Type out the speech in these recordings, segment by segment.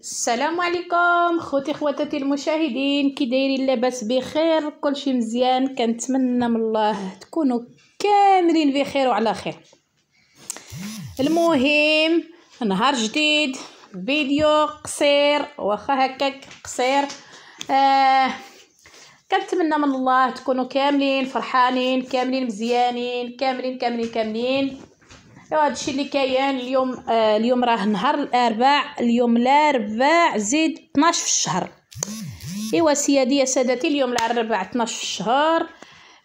السلام عليكم خوتي خواتاتي المشاهدين كي دايرين لاباس بخير كلشي مزيان كنتمنى من الله تكونوا كاملين بخير وعلى خير المهم نهار جديد فيديو قصير واخا هكاك قصير آه كنتمنى من الله تكونوا كاملين فرحانين كاملين مزيانين كاملين كاملين كاملين ايوا هادشي اللي كاين اليوم آه اليوم راه نهار الاربعاء اليوم الاربعاء زيد 12 في الشهر ايوا سيادي يا سادتي اليوم الاربعاء 12 في الشهر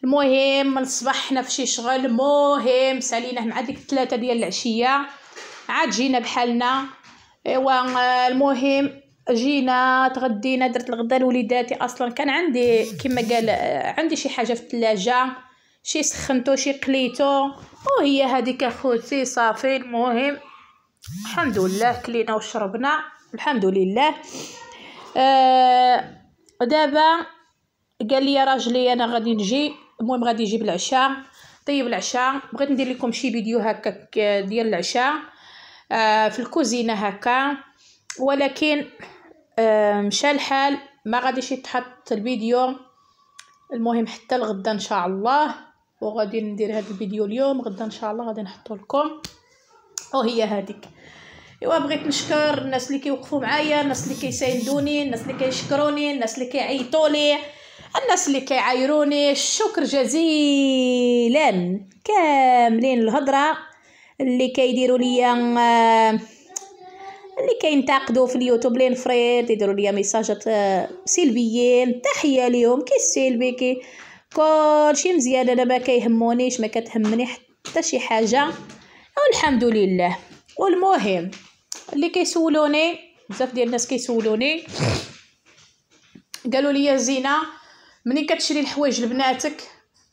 المهم من الصباح حنا في شي شغل مهم سالينا مع ديك الثلاثه ديال العشيه عاد جينا بحالنا ايوا المهم جينا تغدينا درت الغدا لوليداتي اصلا كان عندي كما قال عندي شي حاجه في الثلاجه شي سخنتو شي قليتو وهي هذيك اخوتي صافي المهم الحمد لله كلينا وشربنا الحمد لله آه دابا قال لي راجلي انا غادي نجي المهم غادي يجيب العشاء طيب العشاء بغيت ندير لكم شي فيديو هكاك آه، ديال العشاء آه في الكوزينه هكا ولكن آه مشى الحال ما غاديش يتحط الفيديو المهم حتى الغدا ان شاء الله وغادي ندير هذا الفيديو اليوم غدا ان شاء الله غادي نحطو لكم وهي هذيك ايوا بغيت نشكر الناس اللي كيوقفوا معايا الناس اللي كيساندوني الناس اللي كيشكروني الناس اللي كيعيطوا لي الناس اللي كيعايروني الشكر جزيلا كاملين الهضره اللي كيديروا ليا آه، اللي كينتقدوا في اليوتيوب لين فريد يديروا ليا ميساجات آه، سلبيين تحيه ليهم كي سلبي كي كلشي مزيان انا ما كيهمونيش ما كتهمني حتى شي حاجه والحمد لله والمهم اللي كيسولوني بزاف ديال الناس كيسولوني قالوا لي زينه منين كتشري الحوايج لبناتك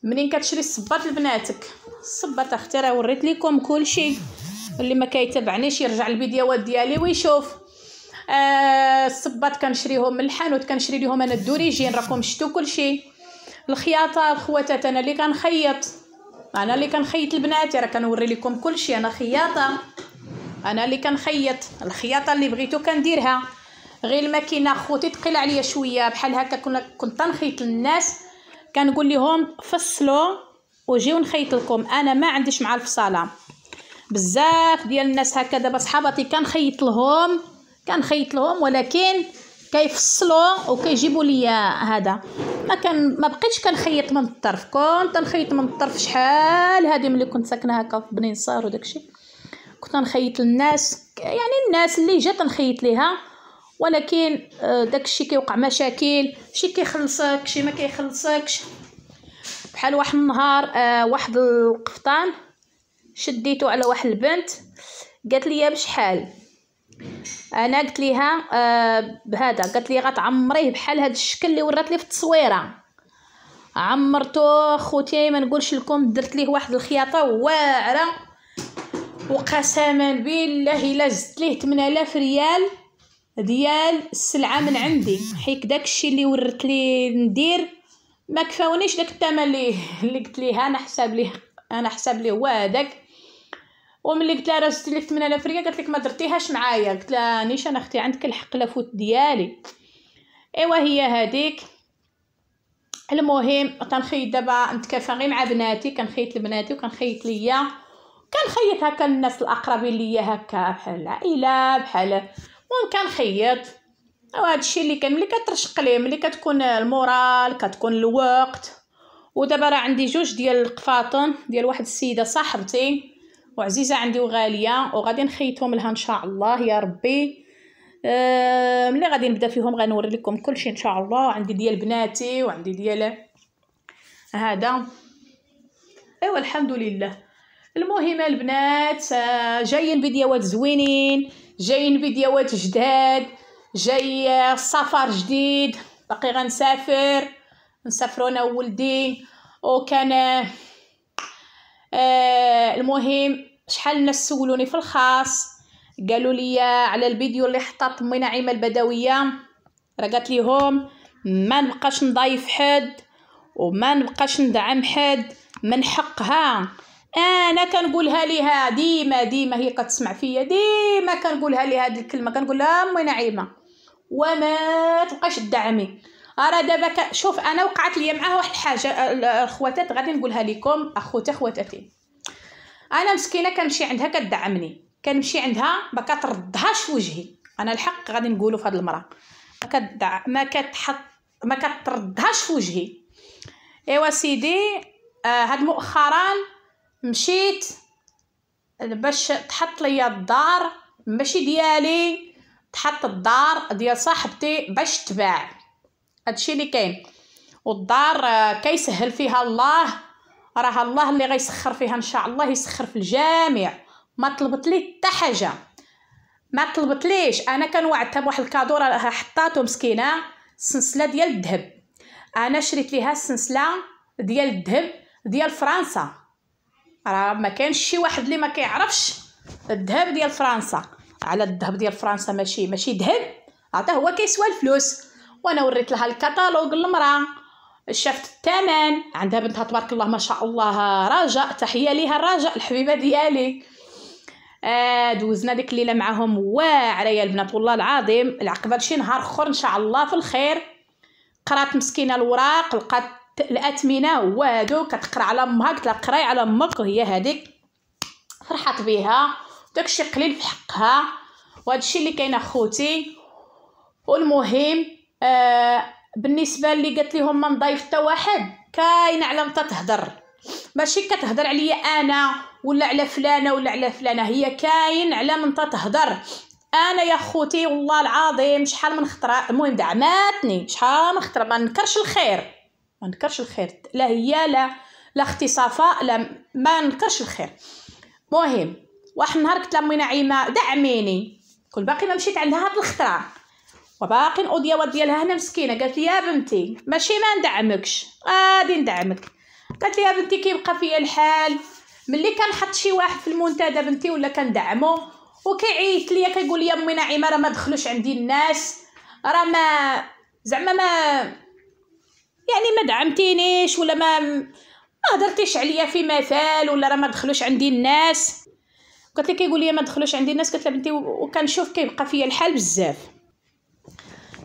منين كتشري الصباط لبناتك الصباط اختي راه وريت لكم كلشي اللي ما كيتابعنيش يرجع الفيديوهات ديالي ويشوف آه الصباط كنشريهم من الحانوت كنشري لهم انا الدوريجين راكم شفتوا كلشي الخياطه الخواتات انا اللي كنخيط انا اللي كنخيط لبناتي راه كنوري لكم كلشي انا خياطه انا اللي كنخيط الخياطه اللي بغيتو كنديرها غير الماكينه خوتي تقيل عليا شويه بحال هكا كنا كنت نخيط للناس كنقول لهم فصلوا وجيو نخيط لكم انا ما عنديش مع الفصاله بزاف ديال الناس هكا دابا صحاباتي كنخيط لهم كنخيط لهم ولكن كيفصلوا وكيجيبوا لي هذا ما كان ما بقيتش كنخيط من الطرف كنت نخيط من الطرف شحال هادي ملي كنت ساكنه هكا في بنين صار وداكشي كنت نخيط للناس يعني الناس اللي جات نخيط ليها ولكن آه، داكشي كيوقع مشاكل شي كيخلصك شي ما كيخلصكش بحال واحد النهار آه، واحد القفطان شديته على واحد البنت قالت لي بشحال انا قلت ليها آه بهذا قالت لي غتعمريه بحال هذا الشكل اللي ورات لي في التصويره عمرتو خوتي ما نقولش لكم درت ليه واحد الخياطه واعره وقسما بالله الا زدت ليه 8000 ريال ديال السلعه من عندي حيت داكشي اللي ورت لي ندير ما كفاونيش داك الثمن اللي قلت ليها انا حساب ليه انا حساب ليه هو هذاك وملي قلت لها راه جبتي لك 8000 ريال قالت لك ما درتيهاش معايا قلت لها نيشان اختي عندك الحق لا فوت ديالي ايوا هي هذيك المهم كنخيط دابا نتكافا غير مع بناتي كنخيط لبناتي وكنخيط ليا كنخيط هكا الناس الاقربين ليا هكا بحال العائله بحال المهم كنخيط وهذا الشيء اللي كان ملي كترشق ليه ملي كتكون المورال كتكون الوقت ودابا راه عندي جوج ديال القفاطن ديال واحد السيده صاحبتي وعزيزه عندي وغاليه وغادي نخيطهم لها ان شاء الله يا ربي آه، ملي غادي نبدا فيهم غنوري لكم كلشي ان شاء الله عندي ديال بناتي وعندي ديال هذا ايوا الحمد لله المهم البنات آه، جايين فيديوهات زوينين جايين فيديوهات جداد جاي آه، سفر جديد باقي غنسافر نسافر انا وولدي وكان آه المهم شحال الناس سولوني في الخاص قالوا لي على الفيديو اللي حطت امي نعيمه البدويه راه قالت لهم ما نبقاش نضايف حد وما نبقاش ندعم حد من حقها انا كنقولها ليها ديما ديما هي كتسمع فيا ديما كنقولها ليها هذه الكلمه كنقول لها امي نعيمه وما تبقاش تدعمي راه دابا شوف انا وقعت ليا معاه واحد الحاجه الخواتات غادي نقولها لكم اخوتي خواتاتي انا مسكينه كنمشي عندها كتدعمني كنمشي عندها ما كتردهاش وجهي انا الحق غادي نقولو في هاد المراه ما كتدع ما كتحط ما كتردهاش وجهي ايوا سيدي آه هاد مؤخرا مشيت باش تحط ليا الدار ماشي ديالي تحط الدار ديال صاحبتي باش تباع هادشي اللي كاين والدار آه، كيسهل فيها الله راه الله اللي غيسخر فيها ان شاء الله يسخر في الجميع ما طلبت لي حتى حاجه ما طلبت ليش انا كنوعدتها بواحد الكادو راه حطاتو مسكينه السلسله ديال الذهب انا شريت ليها السلسله ديال الذهب ديال فرنسا راه ما كانش شي واحد اللي ما كيعرفش الذهب ديال فرنسا على الذهب ديال فرنسا ماشي ماشي ذهب عطاه هو كيسوى الفلوس وانا وريت لها الكتالوج المراه شافت الثمن عندها بنتها تبارك الله ما شاء الله رجاء تحيه ليها الرجاء الحبيبه ديالي آه دوزنا ديك الليله معاهم واعره يا البنات والله العظيم العقبه شي نهار اخر ان شاء الله في الخير قرات مسكينه الوراق لقات الاثمنه وادو كتقرا على امها قلت لها قراي على امك وهي هذيك فرحت بها داكشي قليل في حقها وهادشي اللي كاين اخوتي والمهم بالنسبه اللي قالت لهم ما نضيف حتى واحد كاين على متى تهضر ماشي كتهضر عليا انا ولا على فلانه ولا على فلانه هي كاين على متى تهضر انا يا خوتي والله العظيم شحال من خطره المهم دعماتني شحال من خطره ما نكرش الخير ما نكرش الخير لا هي لا لا اختي صفاء لا ما نكرش الخير مهم واحد النهار قلت لها نعيمه دعميني كل باقي ما مشيت عندها هاد الخطره وباقي الاوديوات ديالها هنا مسكينه قالت لي يا بنتي ماشي ما ندعمكش غادي آه ندعمك قالت لي يا بنتي كيبقى فيا الحال ملي كنحط شي واحد في المنتدى بنتي ولا كندعمو وكيعيط ليا كيقول لي امي نعيمه راه ما دخلوش عندي الناس راه ما زعما ما يعني ما دعمتينيش ولا ما ما هدرتيش عليا في مثال ولا راه ما دخلوش عندي الناس قالت لي كيقول لي ما دخلوش عندي الناس قلت لها بنتي وكنشوف كيبقى فيا الحال بزاف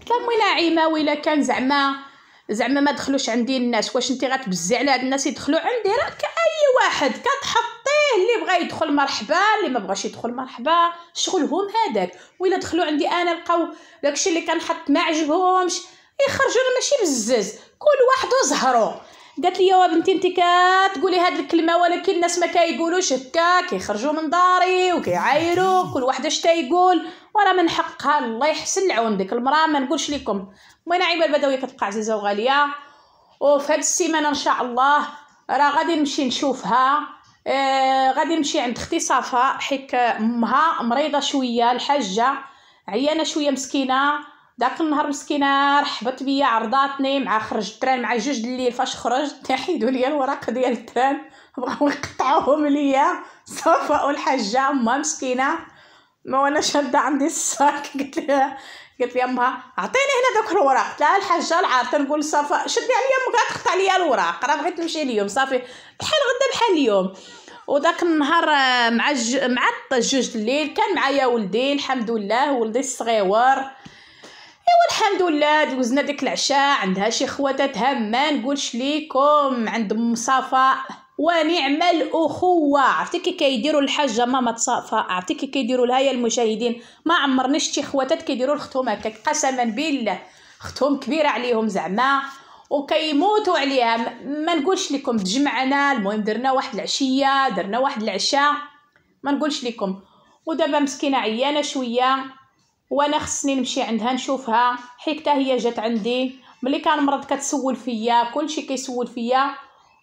كلامي ناعمه ولا كان زعما زعما ما دخلوش عندي الناس واش انت غتبزي على هاد الناس يدخلوا عندي راه كاي واحد كتحطيه اللي بغى يدخل مرحبا اللي ما بغاش يدخل مرحبا شغلهم هذاك ولا دخلوا عندي انا لقاو داكشي اللي كنحط ما عجبهمش يخرجوا ماشي بزز كل واحد وزهرو قالت لي يا بنتي انت كتقولي هاد الكلمه ولكن الناس ما كيقولوش هكا كيخرجوا من داري وكيعايروا كل واحد اش تيقول وراه من حقها الله يحسن العون ديك المراه ما نقولش لكم المهم عيبه البدويه كتبقى عزيزه وغاليه وفي هاد السيمانه ان شاء الله راه غادي نمشي نشوفها آه غادي نمشي عند اختي صفاء حيت امها مريضه شويه الحاجه عيانه شويه مسكينه داك النهار مسكينه رحبت بيا عرضاتني مع خرج التران مع جوج الليل فاش خرجت تحيدوا ليا الوراق ديال التران بغاو يقطعوهم ليا صفاء الحاجه ما مسكينه ما وانا شاده عندي الساك قلت لها قلت لي امها عطيني هنا داك الوراق لا الحاجه العار تنقول صفاء شدي عليا ما تقطع ليا الوراق راه بغيت نمشي اليوم صافي بحال غدا بحال اليوم وداك النهار مع ج... مع الجوج الليل كان معايا ولدي الحمد لله ولدي الصغيور ايوا الحمد لله دوزنا ديك العشاء عندها شي خواتات ما نقولش ليكم عندهم صفاء ونعم الاخوه عرفتي كي كيديروا الحاجه ماما صفاء عرفتي كي كيديروا لها يا المشاهدين ما عمرني شتي خواتات كيديروا لختهم هكاك قسما بالله اختهم كبيره عليهم زعما وكيموتوا عليها ما نقولش لكم تجمعنا المهم درنا واحد العشيه درنا واحد العشاء ما نقولش لكم ودابا مسكينه عيانه شويه وانا خصني نمشي عندها نشوفها حيت هي جات عندي ملي كان مرض كتسول فيا كلشي كيسول فيا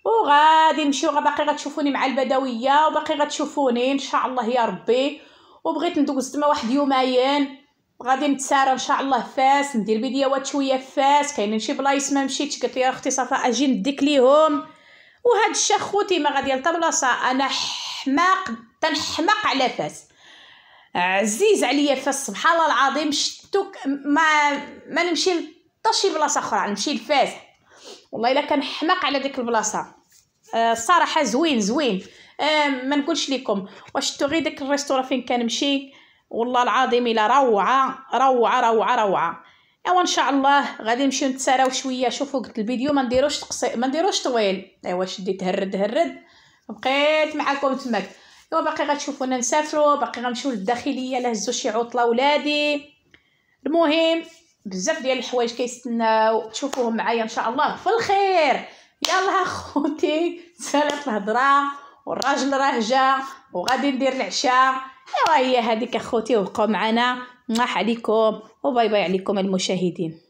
وغادي نمشي وباقي غتشوفوني مع البدويه وباقي غتشوفوني ان شاء الله يا ربي وبغيت ندوز تما واحد يومين غادي نتسارى ان شاء الله فاس ندير فيديوهات شويه فاس كاينين شي بلايص ما مشيتش قلت لي اختي صفاء اجي نديك ليهم وهاد الشيخ خوتي ما غادي لتا بلاصه انا حماق تنحماق على فاس عزيز عليا فاس سبحان الله العظيم شتوك ما ما نمشي لتا شي بلاصه اخرى نمشي لفاس والله الا كان حماق على ديك البلاصه آه، الصراحه آه زوين زوين آه ما نقولش لكم واش غير داك الريستورا فين كنمشي والله العظيم الا روعه روعه روعه روعه ايوا ان شاء الله غادي نمشيو نتساراو شويه شوفوا قلت الفيديو ما نديروش تقصير ما نديروش طويل ايوا شديت هرد هرد بقيت معكم تماك ايوا باقي غتشوفونا نسافروا باقي غنمشيو للداخليه لهزو شي عطله ولادي المهم بزاف ديال الحوايج كيستناو تشوفوهم معايا ان شاء الله في الخير يلا خوتي سالات الهضره والراجل راه جا وغادي ندير العشاء ايوا هي هذيك اخوتي وبقوا معنا ماح عليكم وباي باي عليكم المشاهدين